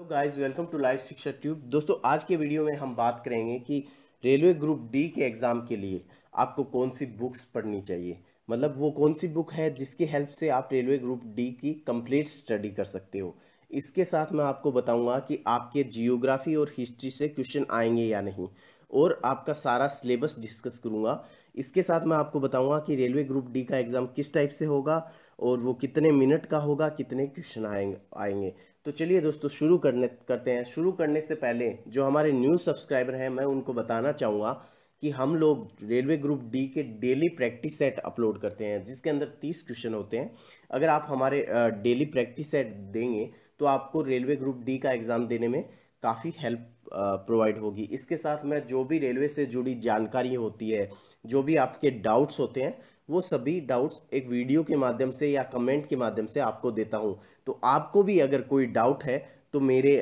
hello guys welcome to live Shiksha tube दोस्तों आज के वीडियो में हम बात करेंगे कि रेलवे ग्रुप डी के एग्ज़ाम के लिए आपको कौन सी बुक्स पढ़नी चाहिए मतलब वो कौन सी बुक है जिसकी हेल्प से आप रेलवे ग्रुप डी की कंप्लीट स्टडी कर सकते हो इसके साथ मैं आपको बताऊंगा कि आपके जियोग्राफी और हिस्ट्री से क्वेश्चन आएंगे या नहीं और आपका सारा सिलेबस डिस्कस करूँगा इसके साथ मैं आपको बताऊँगा कि रेलवे ग्रुप डी का एग्ज़ाम किस टाइप से होगा और वो कितने मिनट का होगा कितने क्वेश्चन आएंगे आएंगे तो चलिए दोस्तों शुरू करने करते हैं शुरू करने से पहले जो हमारे न्यू सब्सक्राइबर हैं मैं उनको बताना चाहूँगा कि हम लोग रेलवे ग्रुप डी के डेली प्रैक्टिस सेट अपलोड करते हैं जिसके अंदर तीस क्वेश्चन होते हैं अगर आप हमारे डेली प्रैक्टिस सेट देंगे तो आपको रेलवे ग्रुप डी का एग्ज़ाम देने में काफ़ी हेल्प प्रोवाइड होगी इसके साथ में जो भी रेलवे से जुड़ी जानकारी होती है जो भी आपके डाउट्स होते हैं वो सभी डाउट्स एक वीडियो के माध्यम से या कमेंट के माध्यम से आपको देता हूँ तो आपको भी अगर कोई डाउट है तो मेरे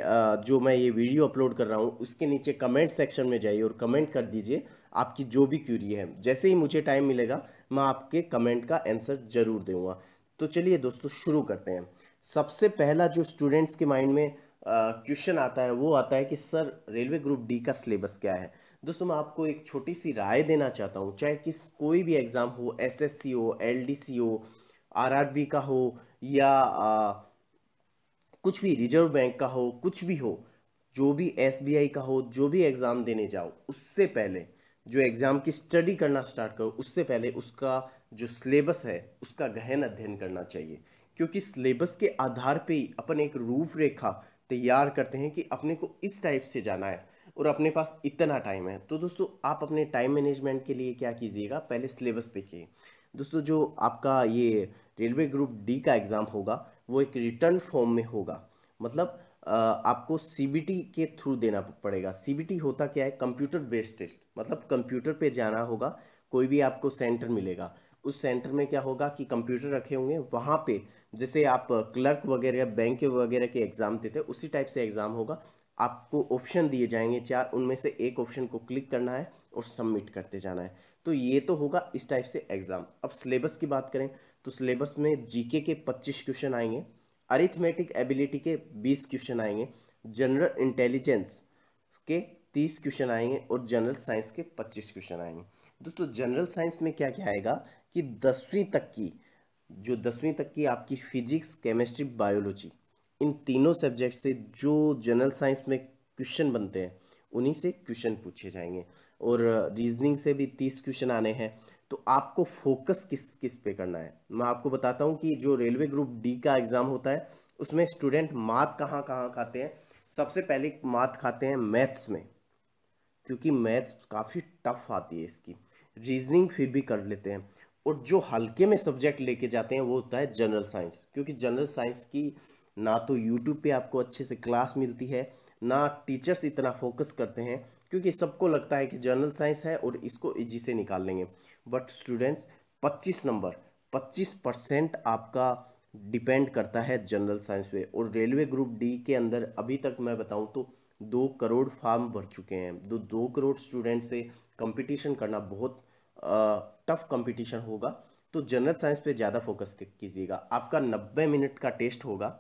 जो मैं ये वीडियो अपलोड कर रहा हूँ उसके नीचे कमेंट सेक्शन में जाइए और कमेंट कर दीजिए आपकी जो भी क्यूरी है जैसे ही मुझे टाइम मिलेगा मैं आपके कमेंट का आंसर ज़रूर दूँगा तो चलिए दोस्तों शुरू करते हैं सबसे पहला जो स्टूडेंट्स के माइंड में क्वेश्चन आता है वो आता है कि सर रेलवे ग्रुप डी का सिलेबस क्या है दोस्तों मैं आपको एक छोटी सी राय देना चाहता हूँ चाहे किस कोई भी एग्ज़ाम हो एसएससी हो एलडीसी हो आरआरबी का हो या आ, कुछ भी रिजर्व बैंक का हो कुछ भी हो जो भी एसबीआई का हो जो भी एग्ज़ाम देने जाओ उससे पहले जो एग्ज़ाम की स्टडी करना स्टार्ट करो उससे पहले उसका जो सिलेबस है उसका गहन अध्ययन करना चाहिए क्योंकि सिलेबस के आधार पर ही अपन एक रूपरेखा तैयार करते हैं कि अपने को इस टाइप से जाना है और अपने पास इतना टाइम है तो दोस्तों आप अपने टाइम मैनेजमेंट के लिए क्या कीजिएगा पहले सिलेबस देखिए दोस्तों जो आपका ये रेलवे ग्रुप डी का एग्ज़ाम होगा वो एक रिटर्न फॉर्म में होगा मतलब आपको सी के थ्रू देना पड़ेगा सी होता क्या है कंप्यूटर बेस्ड टेस्ट मतलब कंप्यूटर पे जाना होगा कोई भी आपको सेंटर मिलेगा उस सेंटर में क्या होगा कि कंप्यूटर रखे होंगे वहाँ पे जैसे आप क्लर्क वगैरह बैंक वगैरह के एग्ज़ाम देते हैं उसी टाइप से एग्ज़ाम होगा आपको ऑप्शन दिए जाएंगे चार उनमें से एक ऑप्शन को क्लिक करना है और सबमिट करते जाना है तो ये तो होगा इस टाइप से एग्ज़ाम अब सिलेबस की बात करें तो सिलेबस में जीके के 25 क्वेश्चन आएंगे अरिथमेटिक एबिलिटी के 20 क्वेश्चन आएंगे जनरल इंटेलिजेंस के 30 क्वेश्चन आएंगे और जनरल साइंस के 25 क्वेश्चन आएंगे दोस्तों जनरल साइंस में क्या क्या आएगा कि दसवीं तक की जो दसवीं तक की आपकी फिजिक्स केमिस्ट्री बायोलॉजी इन तीनों सब्जेक्ट से जो जनरल साइंस में क्वेश्चन बनते हैं उन्हीं से क्वेश्चन पूछे जाएंगे और रीजनिंग से भी तीस क्वेश्चन आने हैं तो आपको फोकस किस किस पे करना है मैं आपको बताता हूँ कि जो रेलवे ग्रुप डी का एग्ज़ाम होता है उसमें स्टूडेंट मात कहाँ कहाँ खाते हैं सबसे पहले मात खाते हैं मैथ्स में क्योंकि मैथ्स काफ़ी टफ आती है इसकी रीजनिंग फिर भी कर लेते हैं और जो हल्के में सब्जेक्ट लेके जाते हैं वो होता है जनरल साइंस क्योंकि जनरल साइंस की ना तो यूट्यूब पे आपको अच्छे से क्लास मिलती है ना टीचर्स इतना फोकस करते हैं क्योंकि सबको लगता है कि जनरल साइंस है और इसको इजी से निकाल लेंगे बट स्टूडेंट्स पच्चीस नंबर पच्चीस परसेंट आपका डिपेंड करता है जनरल साइंस पे और रेलवे ग्रुप डी के अंदर अभी तक मैं बताऊँ तो दो करोड़ फार्म भर चुके हैं दो तो दो करोड़ स्टूडेंट से कंपटीशन करना बहुत टफ कंपटीशन होगा तो जनरल साइंस पे ज़्यादा फोकस कीजिएगा आपका नब्बे मिनट का टेस्ट होगा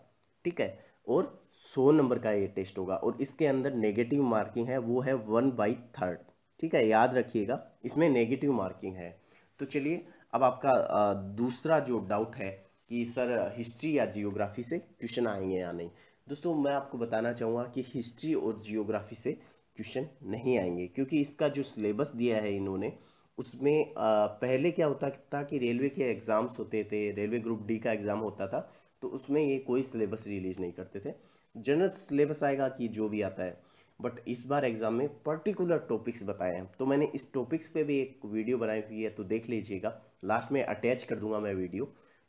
ठीक है और सौ नंबर का ये टेस्ट होगा और इसके अंदर नेगेटिव मार्किंग है वो है वन बाई थर्ड ठीक है याद रखिएगा इसमें नेगेटिव मार्किंग है तो चलिए अब आपका दूसरा जो डाउट है कि सर हिस्ट्री या जियोग्राफी से क्वेश्चन आएंगे या नहीं दोस्तों मैं आपको बताना चाहूँगा कि हिस्ट्री और जियोग्राफी से क्वेश्चन नहीं आएंगे क्योंकि इसका जो सिलेबस दिया है इन्होंने उसमें पहले क्या होता था कि रेलवे के एग्ज़ाम्स होते थे रेलवे ग्रुप डी का एग्ज़ाम होता था तो उसमें ये कोई सिलेबस रिलीज नहीं करते थे जनरल सिलेबस आएगा कि जो भी आता है बट इस बार एग्ज़ाम में पर्टिकुलर टॉपिक्स बताए हैं तो मैंने इस टॉपिक्स पे भी एक वीडियो बनाई हुई है तो देख लीजिएगा लास्ट में अटैच कर दूंगा मैं वीडियो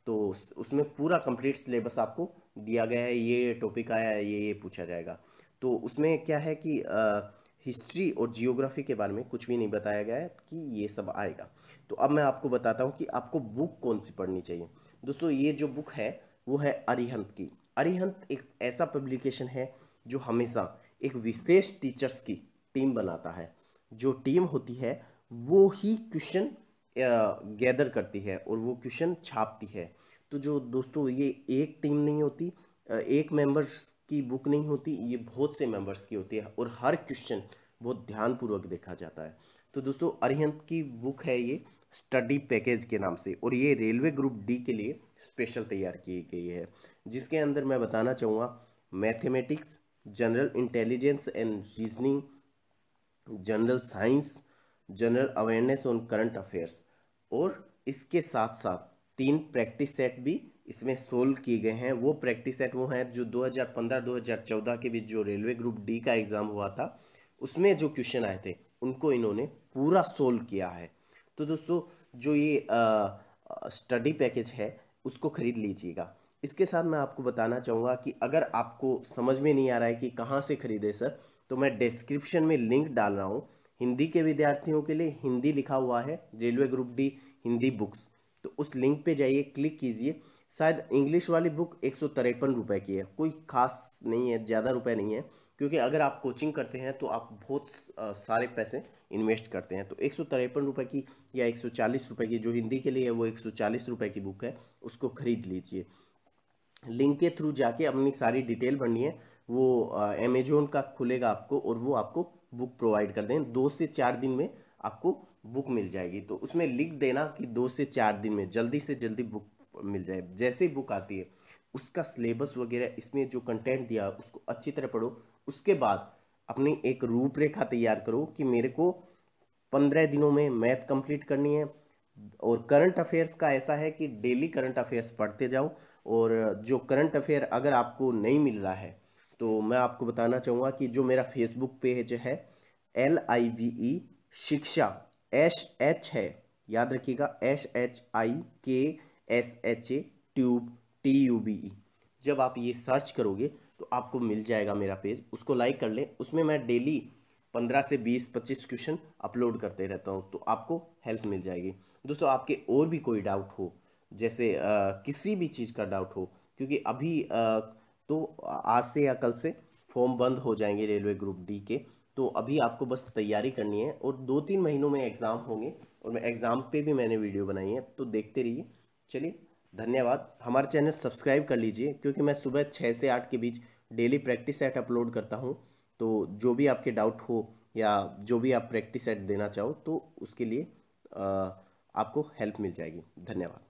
तो उसमें पूरा कंप्लीट सिलेबस आपको दिया गया है ये टॉपिक आया है ये ये पूछा जाएगा तो उसमें क्या है कि आ, हिस्ट्री और जियोग्राफी के बारे में कुछ भी नहीं बताया गया है कि ये सब आएगा तो अब मैं आपको बताता हूँ कि आपको बुक कौन सी पढ़नी चाहिए दोस्तों ये जो बुक है वो है अरिहंत की अरिहंत एक ऐसा पब्लिकेशन है जो हमेशा एक विशेष टीचर्स की टीम बनाता है जो टीम होती है वो ही क्वेश्चन गैदर करती है और वो क्वेश्चन छापती है तो जो दोस्तों ये एक टीम नहीं होती एक मेंबर्स की बुक नहीं होती ये बहुत से मेंबर्स की होती है और हर क्वेश्चन बहुत ध्यानपूर्वक देखा जाता है तो दोस्तों अरिहंत की बुक है ये स्टडी पैकेज के नाम से और ये रेलवे ग्रुप डी के लिए स्पेशल तैयार की गई है जिसके अंदर मैं बताना चाहूँगा mathematics general intelligence and reasoning general science general awareness on current affairs और इसके साथ साथ तीन प्रैक्टिस सेट भी इसमें सोल्व किए गए हैं वो प्रैक्टिस सेट वो हैं जो 2015-2014 के बीच जो रेलवे ग्रुप डी का एग्ज़ाम हुआ था उसमें जो क्वेश्चन आए थे उनको इन्होंने पूरा सोल्व किया है तो दोस्तों जो ये स्टडी पैकेज है उसको ख़रीद लीजिएगा इसके साथ मैं आपको बताना चाहूँगा कि अगर आपको समझ में नहीं आ रहा है कि कहाँ से ख़रीदे सर तो मैं डिस्क्रिप्शन में लिंक डाल रहा हूँ हिंदी के विद्यार्थियों के लिए हिंदी लिखा हुआ है railway group D Hindi books तो उस लिंक पे जाइए क्लिक कीजिए शायद इंग्लिश वाली बुक एक सौ तिरपन रुपये की है कोई खास नहीं है ज़्यादा रुपए नहीं है क्योंकि अगर आप कोचिंग करते हैं तो आप बहुत सारे पैसे इन्वेस्ट करते हैं तो एक सौ तिरपन रुपये की या एक सौ चालीस रुपये की जो हिंदी के लिए है वो एक सौ चालीस रुपये की बुक है उसको ख़रीद लीजिए लिंक के थ्रू जाके अपनी सारी डिटेल भरनी है वो अमेजोन का खुलेगा आपको और वो आपको बुक प्रोवाइड कर दें दो से चार दिन में आपको बुक मिल जाएगी तो उसमें लिख देना कि दो से चार दिन में जल्दी से जल्दी बुक मिल जाए जैसे ही बुक आती है उसका सिलेबस वगैरह इसमें जो कंटेंट दिया उसको अच्छी तरह पढ़ो उसके बाद अपनी एक रूपरेखा तैयार करो कि मेरे को पंद्रह दिनों में मैथ कंप्लीट करनी है और करंट अफेयर्स का ऐसा है कि डेली करंट अफेयर्स पढ़ते जाओ और जो करंट अफेयर अगर आपको नहीं मिल रहा है तो मैं आपको बताना चाहूँगा कि जो मेरा फेसबुक पेज है L I V E Shiksha S H है याद रखिएगा एश H I K S H A tube T U B E जब आप ये सर्च करोगे तो आपको मिल जाएगा मेरा पेज उसको लाइक कर लें उसमें मैं डेली पंद्रह से बीस पच्चीस क्वेश्चन अपलोड करते रहता हूँ तो आपको हेल्प मिल जाएगी दोस्तों आपके और भी कोई डाउट हो जैसे आ, किसी भी चीज़ का डाउट हो क्योंकि अभी आ, तो आज से या कल से फॉर्म बंद हो जाएंगे रेलवे ग्रुप डी के तो अभी आपको बस तैयारी करनी है और दो तीन महीनों में एग्ज़ाम होंगे और मैं एग्ज़ाम पे भी मैंने वीडियो बनाई है तो देखते रहिए चलिए धन्यवाद हमारा चैनल सब्सक्राइब कर लीजिए क्योंकि मैं सुबह छः से आठ के बीच डेली प्रैक्टिस सेट अपलोड करता हूँ तो जो भी आपके डाउट हो या जो भी आप प्रैक्टिस सेट देना चाहो तो उसके लिए आपको हेल्प मिल जाएगी धन्यवाद